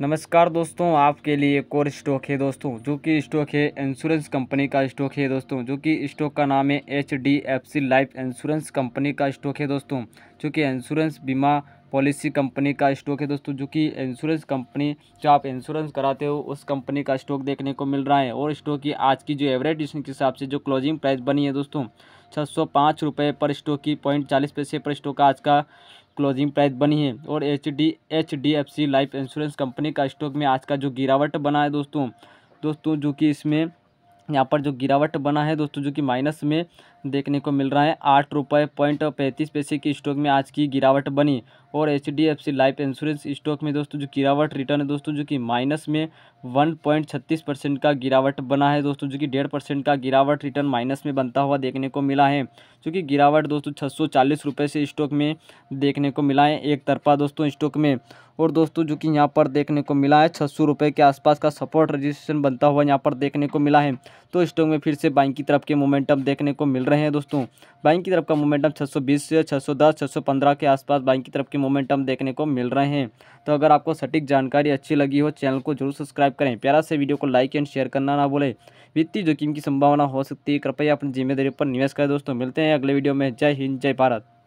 नमस्कार दोस्तों आपके लिए कोर स्टॉक है दोस्तों जो कि स्टॉक है इंश्योरेंस कंपनी का स्टॉक है दोस्तों जो कि स्टॉक का नाम है H D F C life insurance company का स्टॉक है दोस्तों जो कि इंश्योरेंस बीमा पॉलिसी कंपनी का स्टॉक है दोस्तों जो कि इंश्योरेंस कंपनी जो आप इंश्योरेंस कराते हो उस कंपनी का स्टॉक देखने को मिल रहा है और स्टॉक की आज की जो एवरेज के हिसाब से जो क्लोजिंग प्राइस बनी है दोस्तों छः सौ पाँच रुपये पर स्टॉक की पॉइंट चालीस पैसे पर स्टॉक आज का क्लोजिंग प्राइस बनी है और H D H D F C life insurance company का स्टॉक में आज का जो गिरावट बना है दोस्तों दोस्तों जो कि इसमें यहाँ पर जो गिरावट बना है दोस्तों जो कि माइनस में देखने को मिल रहा है आठ रुपये पॉइंट पैंतीस पैसे की स्टॉक में आज की गिरावट बनी और H D F C life insurance stock में दोस्तों जो गिरावट रिटर्न है दोस्तों जो कि माइनस में वन पॉइंट छत्तीस परसेंट का गिरावट बना है दोस्तों जो कि डेढ़ परसेंट का गिरावट रिटर्न माइनस में बनता हुआ देखने को मिला है क्योंकि गिरावट दोस्तों छः सौ चालीस से स्टॉक में देखने को मिला है एक तरफा दोस्तों स्टॉक में और दोस्तों जो कि यहाँ पर देखने को मिला है छः सौ के आसपास का सपोर्ट रजिस्ट्रेशन बनता हुआ यहाँ पर देखने को मिला है तो स्टॉक में फिर से बाइक की तरफ के मोमेंटम देखने को मिल रहे हैं दोस्तों बाइक की तरफ का मोमेंटम 620 से 610 615 के आसपास बाइक की तरफ के मोमेंटम देखने को मिल रहे हैं तो अगर आपको सटीक जानकारी अच्छी लगी हो चैनल को जरूर सब्सक्राइब करें प्यारा से वीडियो को लाइक एंड शेयर करना ना भूलें वित्तीय जोखिम की संभावना हो सकती है कृपया अपनी जिम्मेदारी पर निवेश करें दोस्तों मिलते हैं अगले वीडियो में जय हिंद जय भारत